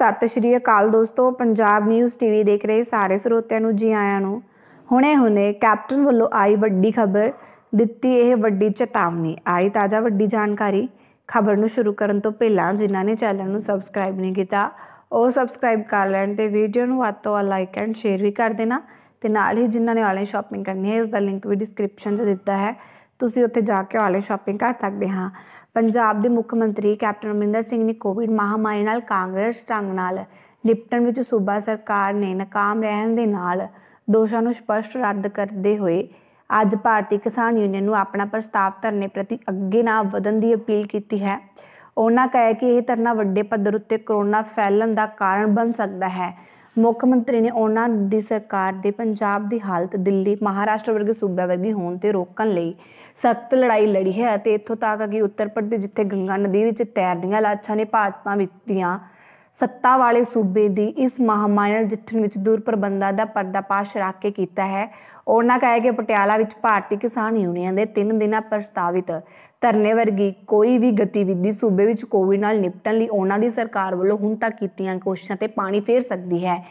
ਸਤਿ ਸ਼੍ਰੀ ਅਕਾਲ ਦੋਸਤੋ Punjab news TV ਦੇਖ ਰਹੇ ਸਾਰੇ ਸਰੋਤਿਆਂ ਨੂੰ ਜੀ ਆਇਆਂ ਨੂੰ ਹੁਣੇ-ਹੁਣੇ ਕੈਪਟਨ ਵੱਲੋਂ ਆਈ ਵੱਡੀ ਖਬਰ ਦਿੱਤੀ ਇਹ ਵੱਡੀ ਚੇਤਾਵਨੀ ਆਈ ਤਾਜ਼ਾ ਵੱਡੀ ਜਾਣਕਾਰੀ ਖਬਰ ਨੂੰ ਸ਼ੁਰੂ ਕਰਨ ਤੋਂ ਪਹਿਲਾਂ ਜਿਨ੍ਹਾਂ ਨੇ ਚੈਨਲ ਨੂੰ ਸਬਸਕ੍ਰਾਈਬ ਨਹੀਂ ਕੀਤਾ ਉਹ ਸਬਸਕ੍ਰਾਈਬ ਕਰ ਲੈਣ ਤੇ ਵੀਡੀਓ ਨੂੰ ਵੱਧ ਤੋਂ ਵੱਧ ਲਾਈਕ ਐਂਡ ਸ਼ੇਅਰ ਵੀ ਕਰ ਦੇਣਾ ਤੇ ਨਾਲ ਹੀ ਜਿਨ੍ਹਾਂ ਨੇ ਆਨਲਾਈਨ ਸ਼ਾਪਿੰਗ ਕਰਨੀ ਹੈ ਇਸ ਦਾ ਲਿੰਕ ਵੀ ਡਿਸਕ੍ਰਿਪਸ਼ਨ 'ਚ ਦਿੱਤਾ ਹੈ ਤੁਸੀਂ ਉੱਥੇ ਜਾ ਕੇ ਆਨਲਾਈਨ ਸ਼ਾਪਿੰਗ ਕਰ ਸਕਦੇ ਹਾਂ ਪੰਜਾਬ ਦੇ ਮੁੱਖ ਮੰਤਰੀ ਕੈਪਟਨ ਅਮਰਿੰਦਰ ਸਿੰਘ ਨੇ ਕੋਵਿਡ ਮਹਾਮਾਰੀ ਨਾਲ ਕਾਂਗਰਸ ਢੰਗ ਨਾਲ ਨਿਪਟਣ ਵਿੱਚ ਸੂਬਾ ਸਰਕਾਰ ਨੇ ਨਾਕਾਮ ਰਹਿਣ ਦੇ ਨਾਲ ਦੋਸ਼ਾਂ ਨੂੰ ਸਪਸ਼ਟ ਰੱਦ ਕਰਦੇ ਹੋਏ ਅੱਜ ਭਾਰਤੀ ਕਿਸਾਨ ਯੂਨੀਅਨ ਨੂੰ ਆਪਣਾ ਪ੍ਰਸਤਾਵ ਧਰਨੇ ਪ੍ਰਤੀ ਅੱਗੇ ਨਾ ਵਧਣ ਦੀ ਅਪੀਲ ਕੀਤੀ ਹੈ ਉਹਨਾਂ ਕਹੇ ਕਿ ਇਹ ਧਰਨਾ ਵੱਡੇ ਪੱਧਰ ਉੱਤੇ ਕਰੋਨਾ ਫੈਲਣ ਦਾ ਕਾਰਨ ਬਣ ਸਕਦਾ ਹੈ ਮੁੱਖ ਮੰਤਰੀ ਨੇ ਉਹਨਾਂ ਦੀ ਸਰਕਾਰ ਦੇ ਪੰਜਾਬ ਦੀ ਹਾਲਤ ਦਿੱਲੀ ਮਹਾਰਾਸ਼ਟਰ ਵਰਗੇ ਸੂਬਿਆਂ ਵਰਗੀ ਹੋਣ ਤੇ ਰੋਕਣ ਲਈ ਸਖਤ ਲੜਾਈ ਲੜੀ ਹੈ ਅਤੇ ਇੱਥੋਂ ਤੱਕ ਕਿ ਉੱਤਰ ਪ੍ਰਦੇਸ਼ ਜਿੱਥੇ ਗੰਗਾ ਨਦੀ ਵਿੱਚ ਤੈਰਦੀਆਂ ਲਾਛਾਂ ਨੇ ਭਾਜਪਾ ਵਿੱਚ ਦੀਆਂ ਸੱਤਾ ਵਾਲੇ ਸੂਬੇ ਦੀ ਇਸ ਮਹਾਮਾਇਲ ਜਿੱਠਣ ਵਿੱਚ ਦੂਰ ਪ੍ਰਬੰਧਾ ਦਾ ਪਰਦਾਪਾਸ਼ ਰੱਖ ਕੇ ਕੀਤਾ ਹੈ ਉਹਨਾਂ ਕਹੇ ਕਿ ਪਟਿਆਲਾ ਵਿੱਚ ਭਾਰਤੀ ਕਿਸਾਨ ਯੂਨੀਅਨ ਦੇ 3 ਦਿਨਾਂ ਪ੍ਰਸਤਾਵਿਤ ਧਰਨੇ ਵਰਗੀ ਕੋਈ ਵੀ ਗਤੀਵਿਧੀ ਸੂਬੇ ਵਿੱਚ ਕੋਵਿਡ ਨਾਲ ਨਿਪਟਣ ਲਈ ਉਹਨਾਂ ਦੀ ਸਰਕਾਰ ਵੱਲੋਂ ਹੁਣ ਤੱਕ ਕੀਤੀਆਂ ਕੋਸ਼ਿਸ਼ਾਂ ਤੇ ਪਾਣੀ ਫੇਰ ਸਕਦੀ ਹੈ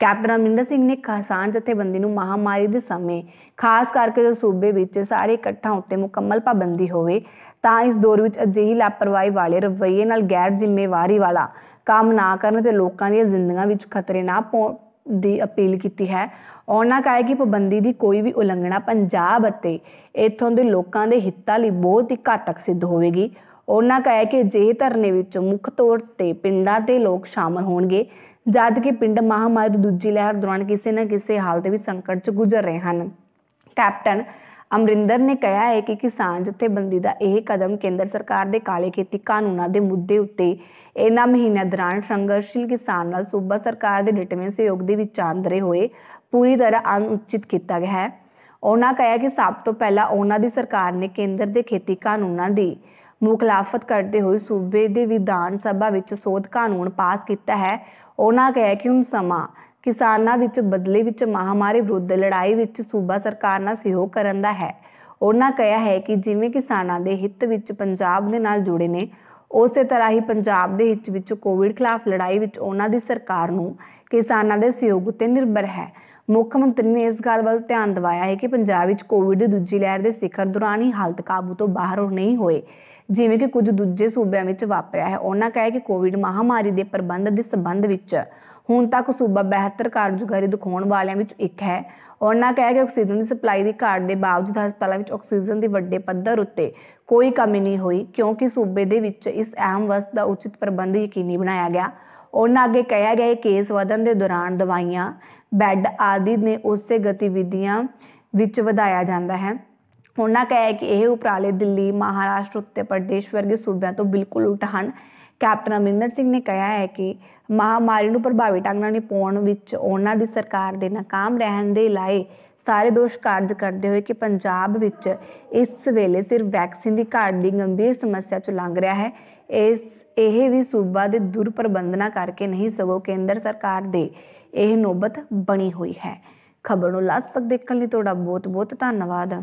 ਕੈਪਟਨ ਅਮਰਿੰਦਰ ਸਿੰਘ ਨੇ ਕਿਸਾਨ ਜਥੇਬੰਦੀ ਨੂੰ ਮਹਾਮਾਰੀ ਦੇ ਸਮੇਂ ਖਾਸ ਕਰਕੇ ਜੋ ਸੂਬੇ ਵਿੱਚ ਸਾਰੇ ਇਕੱਠਾ ਉੱਤੇ ਮੁਕੰਮਲ ਪਾਬੰਦੀ ਹੋਵੇ ਤਾਂ ਇਸ ਦੌਰ ਵਿੱਚ ਅਜਿਹੀ ਲਾਪਰਵਾਹੀ ਵਾਲੇ ਰਵੱਈਏ ਨਾਲ ਗੈਰ ਜ਼ਿੰਮੇਵਾਰੀ ਵਾਲਾ ਕੰਮ ਨਾ ਕਰਨ ਤੇ ਲੋਕਾਂ ਦੀਆਂ ਜ਼ਿੰਦਗੀਆਂ ਵਿੱਚ ਖਤਰੇ ਨਾ ਪਾਉਣ ਦੀ ਅਪੀਲ ਕੀਤੀ ਹੈ ਉਹਨਾਂ ਕਹੇ ਕਿ ਪਾਬੰਦੀ ਦੀ ਕੋਈ ਵੀ ਉਲੰਘਣਾ ਪੰਜਾਬ ਅਤੇ ਇਥੋਂ ਦੇ ਲੋਕਾਂ ਦੇ ਹਿੱਤਾਂ ਲਈ ਬਹੁਤ ਹੀ ਘਾਤਕ ਸਿੱਧ ਹੋਵੇਗੀ ਉਹਨਾਂ ਕਹੇ ਕਿ ਜੇ ਧਰਨੇ ਵਿੱਚ ਮੁੱਖ ਤੌਰ ਤੇ ਪਿੰਡਾਂ ਦੇ ਲੋਕ ਸ਼ਾਮਲ ਹੋਣਗੇ ਜਦ ਕਿ ਪਿੰਡ ਮਹਾਮਾਰੀ ਦੂਜੀ ਲਹਿਰ ਦੌਰਾਨ ਕਿਸੇ ਨਾ ਕਿਸੇ ਹਾਲਤ ਵਿੱਚ ਸੰਕਟ 'ਚ ਗੁਜ਼ਰ ਰਹੇ ਹਨ ਕੈਪਟਨ ਅਮਰਿੰਦਰ ਨੇ ਕਿਹਾ ਹੈ ਕਿ ਕਿਸਾਨ ਜਥੇਬੰਦੀ ਦਾ ਇਹ ਕਦਮ ਕੇਂਦਰ ਸਰਕਾਰ ਦੇ ਕਾਲੇ ਖੇਤੀ ਕਾਨੂੰਨਾਂ ਦੇ ਮੁੱਦੇ ਉੱਤੇ ਇਹਨਾਂ ਮਹੀਨਿਆਂ ਦੌਰਾਨ ਸੰਘਰਸ਼ੀਲ ਕਿਸਾਨ ਨਾਲ ਸੂਬਾ ਸਰਕਾਰ ਦੇ ਡਿਟਵੇਂ ਸਹਿਯੋਗ ਦੇ ਵਿੱਚ ਆਂਦਰੇ ਹੋਏ ਪੂਰੀ ਤਰ੍ਹਾਂ ਅਨੁਚਿਤ ਕੀਤਾ ਗਿਆ ਹੈ ਉਹਨਾਂ ਕਹਿਆ ਕਿ ਸਭ ਤੋਂ ਪਹਿਲਾਂ ਉਹਨਾਂ ਦੀ ਸਰਕਾਰ ਨੇ ਕੇਂਦਰ ਦੇ ਖੇਤੀ ਕਾਨੂੰਨਾਂ ਦੀ ਮੁਖਲਾਫਤ ਕਰਦੇ ਹੋਏ ਸੂਬੇ ਦੇ ਵਿਧਾਨ ਸਭਾ ਵਿੱਚ ਸੋਧ ਕਾਨੂੰਨ ਪਾਸ ਕੀਤਾ ਹੈ ਉਹਨਾਂ ਕਹੇ ਕਿ ਹੁਣ ਸਮਾਂ ਕਿਸਾਨਾਂ ਵਿੱਚ ਬਦਲੇ ਵਿੱਚ ਮਹਾਮਾਰੀ ਵਿਰੁੱਧ ਲੜਾਈ ਵਿੱਚ ਸੂਬਾ ਸਰਕਾਰ ਨਾਲ ਸਹਿਯੋਗ ਕਰਨ ਦਾ ਹੈ ਉਹਨਾਂ ਕਹਿਆ ਹੈ ਕਿ ਜਿਵੇਂ ਕਿਸਾਨਾਂ ਦੇ ਹਿੱਤ ਵਿੱਚ ਪੰਜਾਬ ਦੇ ਨਾਲ ਜੁੜੇ ਨੇ ਉਸੇ ਤਰ੍ਹਾਂ ਹੀ ਪੰਜਾਬ ਦੇ ਹਿੱਤ ਵਿੱਚ ਕੋਵਿਡ ਖਿਲਾਫ ਲੜਾਈ ਵਿੱਚ ਉਹਨਾਂ ਦੀ ਸਰਕਾਰ ਨੂੰ ਕਿਸਾਨਾਂ ਦੇ ਸਹਿਯੋਗ ਉੱਤੇ ਨਿਰਭਰ ਹੈ ਮੁੱਖ ਮੰਤਰੀ ਨੇ ਇਸ ਗੱਲ ਵੱਲ ਧਿਆਨ ਦਿਵਾਇਆ ਹੈ ਕਿ ਪੰਜਾਬ ਵਿੱਚ ਕੋਵਿਡ ਦੀ ਦੂਜੀ ਲਹਿਰ ਦੇ ਸਿਖਰ ਦੌਰਾਨ ਹੀ ਹਾਲਤ ਕਾਬੂ ਤੋਂ ਬਾਹਰ ਨਹੀਂ ਹੋਏ ਜਿਵੇਂ ਕਿ ਕੁਝ ਦੂਜੇ ਸੂਬਿਆਂ ਵਿੱਚ ਵਾਪਰਿਆ ਹੈ ਉਹਨਾਂ ਕਹੇ ਕਿ ਕੋਵਿਡ ਮਹਾਮਾਰੀ ਦੇ ਪ੍ਰਬੰਧ ਦੇ ਸੰਬੰਧ ਵਿੱਚ ਹੁਣ ਤੱਕ ਸੂਬਾ ਬਿਹਤਰ ਕਾਰਜਗਾਰੀ ਦਿਖਾਉਣ ਵਾਲਿਆਂ ਵਿੱਚ ਇੱਕ ਹੈ ਉਹਨਾਂ ਕਹੇ ਕਿ ਆਕਸੀਜਨ ਦੀ ਸਪਲਾਈ ਦੀ ਘਾਟ ਦੇ ਬਾਵਜੂਦ ਹਸਪਤਾਲਾਂ ਵਿੱਚ ਆਕਸੀਜਨ ਦੀ ਵੱਡੇ ਪੱਧਰ ਉੱਤੇ ਕੋਈ ਕਮੀ ਨਹੀਂ ਹੋਈ ਕਿਉਂਕਿ ਸੂਬੇ ਦੇ ਵਿੱਚ ਇਸ ਅਹਿਮ ਵਸਤ ਦਾ ਉਚਿਤ ਪ੍ਰਬੰਧ ਯਕੀਨੀ ਬਣਾਇਆ ਗਿਆ ਉਹਨਾਂ ਅੱਗੇ ਕਿਹਾ ਗਿਆ ਕਿ ਕੇਸ ਵਧਣ ਦੇ ਦੌਰਾਨ ਦਵਾਈਆਂ ਬੈੱਡ ਆਦਿ ਨੇ ਉਸੇ ਗਤੀਵਿਧੀਆਂ ਵਿੱਚ ਵਧਾਇਆ ਜਾਂਦਾ ਹੈ ਉਹਨਾਂ ਕਹੇ ਕਿ ਇਹ ਉਪਰਾਲੇ ਦਿੱਲੀ ਮਹਾਰਾਸ਼ਟਰ ਉੱਤੇ ਪ੍ਰਦੇਸ਼ ਵਰਗੇ ਸੂਬਿਆਂ ਤੋਂ ਬਿਲਕੁਲ ਉਲਟ ਹਨ ਕੈਪਟਨ ਅਮਰਿੰਦਰ ਸਿੰਘ ਨੇ ਕਿਹਾ ਹੈ ਕਿ ਮਹਾਮਾਰੀ ਨੂੰ ਪ੍ਰਭਾਵੀ ਢੰਗ ਨਾਲ ਪਉਣ ਵਿੱਚ ਉਹਨਾਂ ਦੀ ਸਰਕਾਰ ਦੇ ناکਾਮ ਰਹਿਣ ਦੇ ਲਾਏ ਸਾਰੇ ਦੋਸ਼ ਕਾਰਜ ਕਰਦੇ ਹੋਏ ਕਿ ਪੰਜਾਬ ਵਿੱਚ ਇਸ ਵੇਲੇ ਸਿਰ ਵੈਕਸੀਨ ਦੀ ਘਾਟ ਦੀ ਗੰਭੀਰ ਸਮੱਸਿਆ ਚੋਂ ਲੰਘ ਰਿਹਾ ਹੈ ਇਸ ਇਹ ਵੀ ਸੂਬਾ ਦੇ ਦੁਰਪ੍ਰਬੰਧਨਾ ਕਰਕੇ ਨਹੀਂ ਸਗੋ ਕੇਂਦਰ ਸਰਕਾਰ ਦੇ ਇਹ ਨੋਬਤ ਬਣੀ ਹੋਈ ਹੈ ਖਬਰ ਨੂੰ ਲਾਸਟ ਤੱਕ ਦੇਖਣ ਲਈ ਤੁਹਾਡਾ ਬਹੁਤ ਬਹੁਤ ਧੰਨਵਾਦ